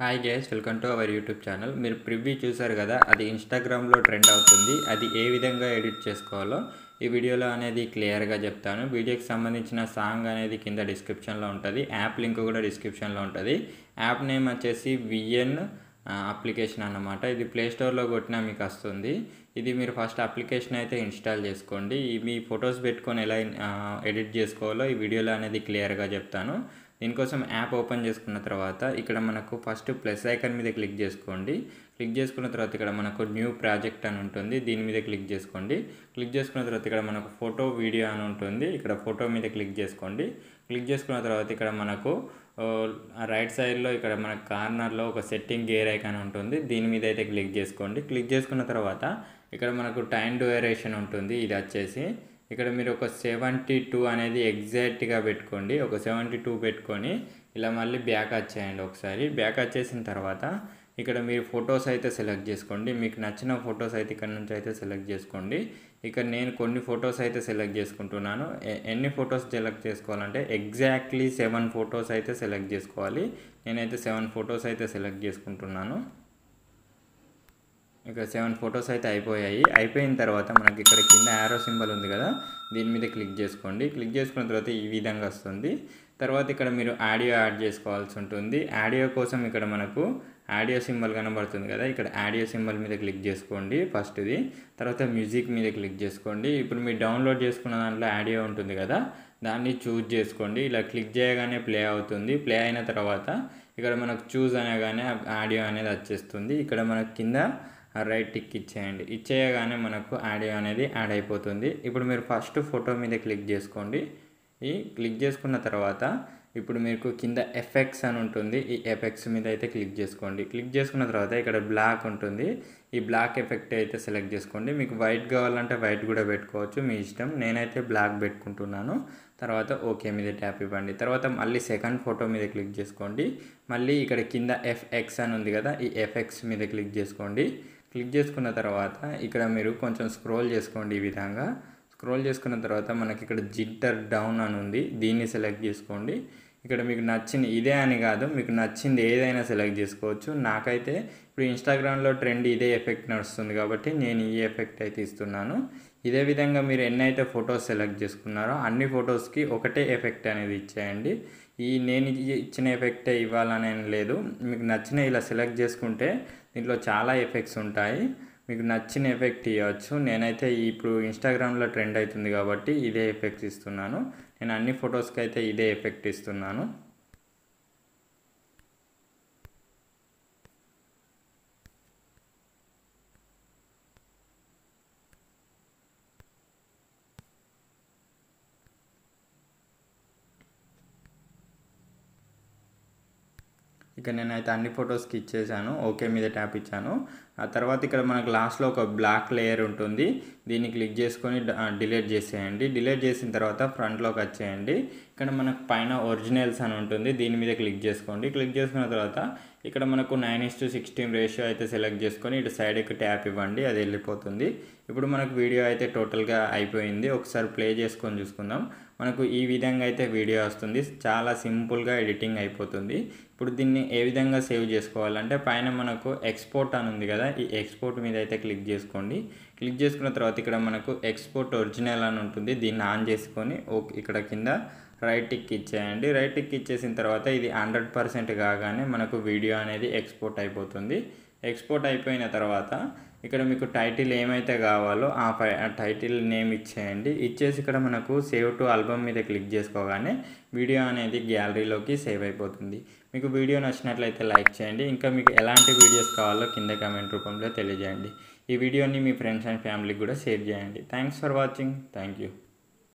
hi guys welcome to our YouTube channel మీరు preview చూసారు కదా అది ఇన్స్టాగ్రామ్లో ట్రెండ్ అవుతుంది అది ఏ విధంగా ఎడిట్ చేసుకోవాలో ఈ వీడియోలో అనేది క్లియర్గా చెప్తాను వీడియోకి సంబంధించిన సాంగ్ అనేది కింద డిస్క్రిప్షన్లో ఉంటుంది యాప్ లింక్ కూడా డిస్క్రిప్షన్లో ఉంటుంది యాప్ నేమ్ వచ్చేసి విఎన్ అప్లికేషన్ అన్నమాట ఇది ప్లేస్టోర్లో కొట్టినా మీకు వస్తుంది ఇది మీరు ఫస్ట్ అప్లికేషన్ అయితే ఇన్స్టాల్ చేసుకోండి మీ ఫొటోస్ పెట్టుకొని ఎలా ఎడిట్ చేసుకోవాలో ఈ వీడియోలో అనేది క్లియర్గా చెప్తాను దీనికోసం యాప్ ఓపెన్ చేసుకున్న తర్వాత ఇక్కడ మనకు ఫస్ట్ ప్లస్ ఐకన్ మీద క్లిక్ చేసుకోండి క్లిక్ చేసుకున్న తర్వాత ఇక్కడ మనకు న్యూ ప్రాజెక్ట్ అని ఉంటుంది దీని మీద క్లిక్ చేసుకోండి క్లిక్ చేసుకున్న తర్వాత ఇక్కడ మనకు ఫోటో వీడియో అని ఉంటుంది ఇక్కడ ఫోటో మీద క్లిక్ చేసుకోండి క్లిక్ చేసుకున్న తర్వాత ఇక్కడ మనకు రైట్ సైడ్లో ఇక్కడ మన కార్నర్లో ఒక సెట్టింగ్ గేర్ ఐకాన్ ఉంటుంది దీని మీద అయితే క్లిక్ చేసుకోండి క్లిక్ చేసుకున్న తర్వాత ఇక్కడ మనకు టైం డ్యూరేషన్ ఉంటుంది ఇది వచ్చేసి ఇక్కడ మీరు ఒక సెవెంటీ టూ అనేది ఎగ్జాక్ట్గా పెట్టుకోండి ఒక సెవెంటీ టూ పెట్టుకొని ఇలా మళ్ళీ బ్యాక్ వచ్చేయండి ఒకసారి బ్యాక్ వచ్చేసిన తర్వాత ఇక్కడ మీరు ఫొటోస్ అయితే సెలెక్ట్ చేసుకోండి మీకు నచ్చిన ఫొటోస్ అయితే ఇక్కడ నుంచి అయితే సెలెక్ట్ చేసుకోండి ఇక్కడ నేను కొన్ని ఫొటోస్ అయితే సెలెక్ట్ చేసుకుంటున్నాను ఎన్ని ఫొటోస్ సెలెక్ట్ చేసుకోవాలంటే ఎగ్జాక్ట్లీ సెవెన్ ఫొటోస్ అయితే సెలెక్ట్ చేసుకోవాలి నేనైతే సెవెన్ ఫొటోస్ అయితే సెలెక్ట్ చేసుకుంటున్నాను ఇక్కడ సెవెన్ ఫొటోస్ అయితే అయిపోయాయి అయిపోయిన తర్వాత మనకి ఇక్కడ కింద యారో సింబల్ ఉంది కదా దీని మీద క్లిక్ చేసుకోండి క్లిక్ చేసుకున్న తర్వాత ఈ విధంగా వస్తుంది తర్వాత ఇక్కడ మీరు ఆడియో యాడ్ చేసుకోవాల్సి ఉంటుంది ఆడియో కోసం ఇక్కడ మనకు ఆడియో సింబల్ కనబడుతుంది కదా ఇక్కడ ఆడియో సింబల్ మీద క్లిక్ చేసుకోండి ఫస్ట్ది తర్వాత మ్యూజిక్ మీద క్లిక్ చేసుకోండి ఇప్పుడు మీరు డౌన్లోడ్ చేసుకున్న దాంట్లో ఆడియో ఉంటుంది కదా దాన్ని చూజ్ చేసుకోండి ఇలా క్లిక్ చేయగానే ప్లే అవుతుంది ప్లే అయిన తర్వాత ఇక్కడ మనకు చూజ్ అనగానే ఆడియో అనేది వచ్చేస్తుంది ఇక్కడ మనకు కింద రైట్ టిక్ ఇచ్చేయండి ఇచ్చేయగానే మనకు ఆడియో అనేది యాడ్ అయిపోతుంది ఇప్పుడు మీరు ఫస్ట్ ఫోటో మీద క్లిక్ చేసుకోండి ఈ క్లిక్ చేసుకున్న తర్వాత ఇప్పుడు మీకు కింద ఎఫెక్ట్స్ అని ఉంటుంది ఈ ఎఫెక్ట్స్ మీద అయితే క్లిక్ చేసుకోండి క్లిక్ చేసుకున్న తర్వాత ఇక్కడ బ్లాక్ ఉంటుంది ఈ బ్లాక్ ఎఫెక్ట్ అయితే సెలెక్ట్ చేసుకోండి మీకు వైట్ కావాలంటే వైట్ కూడా పెట్టుకోవచ్చు మీ ఇష్టం నేనైతే బ్లాక్ పెట్టుకుంటున్నాను తర్వాత ఓకే మీద ట్యాప్ ఇవ్వండి తర్వాత మళ్ళీ సెకండ్ ఫోటో మీద క్లిక్ చేసుకోండి మళ్ళీ ఇక్కడ కింద ఎఫ్ఎక్స్ అని ఉంది కదా ఈ ఎఫెక్ట్స్ మీద క్లిక్ చేసుకోండి క్లిక్ చేసుకున్న తర్వాత ఇక్కడ మీరు కొంచెం స్క్రోల్ చేసుకోండి ఈ విధంగా స్క్రోల్ చేసుకున్న తర్వాత మనకి ఇక్కడ జిట్టర్ డౌన్ అని ఉంది దీన్ని సెలెక్ట్ చేసుకోండి ఇక్కడ మీకు నచ్చింది ఇదే అని కాదు మీకు నచ్చింది ఏదైనా సెలెక్ట్ చేసుకోవచ్చు నాకైతే ఇప్పుడు ఇన్స్టాగ్రామ్లో ట్రెండ్ ఇదే ఎఫెక్ట్ నడుస్తుంది కాబట్టి నేను ఈ ఎఫెక్ట్ అయితే ఇస్తున్నాను ఇదే విధంగా మీరు ఎన్నైతే ఫొటోస్ సెలెక్ట్ చేసుకున్నారో అన్ని ఫొటోస్కి ఒకటే ఎఫెక్ట్ అనేది ఇచ్చేయండి ఈ నేను ఇచ్చిన ఎఫెక్టే ఇవ్వాలని లేదు మీకు నచ్చిన ఇలా సెలెక్ట్ చేసుకుంటే దీంట్లో చాలా ఎఫెక్ట్స్ ఉంటాయి మీకు నచ్చిన ఎఫెక్ట్ ఇవ్వచ్చు నేనైతే ఇప్పుడు ఇన్స్టాగ్రామ్లో ట్రెండ్ అవుతుంది కాబట్టి ఇదే ఎఫెక్ట్ ఇస్తున్నాను నేను అన్ని ఫొటోస్కి అయితే ఇదే ఎఫెక్ట్ ఇస్తున్నాను ఇక నేనైతే అన్ని ఫొటోస్కి ఇచ్చేసాను ఓకే మీద ట్యాప్ ఇచ్చాను ఆ తర్వాత ఇక్కడ మనకు లాస్ట్లో ఒక బ్లాక్ లేయర్ ఉంటుంది దీన్ని క్లిక్ చేసుకొని డిలీట్ చేసేయండి డిలీట్ చేసిన తర్వాత ఫ్రంట్లోకి వచ్చేయండి ఇక్కడ మనకు పైన ఒరిజినల్స్ అని ఉంటుంది దీని మీద క్లిక్ చేసుకోండి క్లిక్ చేసుకున్న తర్వాత ఇక్కడ మనకు nine is to sixteen ratio అయితే సెలెక్ట్ చేసుకొని ఇటు సైడ్కి ట్యాప్ ఇవ్వండి అది వెళ్ళిపోతుంది ఇప్పుడు మనకు వీడియో అయితే టోటల్గా అయిపోయింది ఒకసారి ప్లే చేసుకొని చూసుకుందాం మనకు ఈ విధంగా అయితే వీడియో వస్తుంది చాలా సింపుల్గా ఎడిటింగ్ అయిపోతుంది ఇప్పుడు దీన్ని ఏ విధంగా సేవ్ చేసుకోవాలంటే పైన మనకు ఎక్స్పోర్ట్ అని ఉంది కదా ఈ ఎక్స్పోర్ట్ మీద అయితే క్లిక్ చేసుకోండి క్లిక్ చేసుకున్న తర్వాత ఇక్కడ మనకు ఎక్స్పోర్ట్ ఒరిజినల్ అని ఉంటుంది దీన్ని ఆన్ చేసుకొని ఓకే ఇక్కడ కింద రైట్ టిక్ ఇచ్చేయండి రైట్ టిక్ ఇచ్చేసిన తర్వాత ఇది హండ్రెడ్ పర్సెంట్ కాగానే మనకు వీడియో అనేది ఎక్స్పోర్ట్ అయిపోతుంది ఎక్స్పోర్ట్ అయిపోయిన తర్వాత ఇక్కడ మీకు టైటిల్ ఏమైతే కావాలో ఆ టైటిల్ నేమ్ ఇచ్చేయండి ఇచ్చేసి ఇక్కడ మనకు సేవ్ టు ఆల్బమ్ మీద క్లిక్ చేసుకోగానే వీడియో అనేది గ్యాలరీలోకి సేవ్ అయిపోతుంది మీకు వీడియో నచ్చినట్లయితే లైక్ చేయండి ఇంకా మీకు ఎలాంటి వీడియోస్ కావాలో కింద కమెంట్ రూపంలో తెలియజేయండి ఈ వీడియోని మీ ఫ్రెండ్స్ అండ్ ఫ్యామిలీకి కూడా షేర్ చేయండి thanks for watching thank you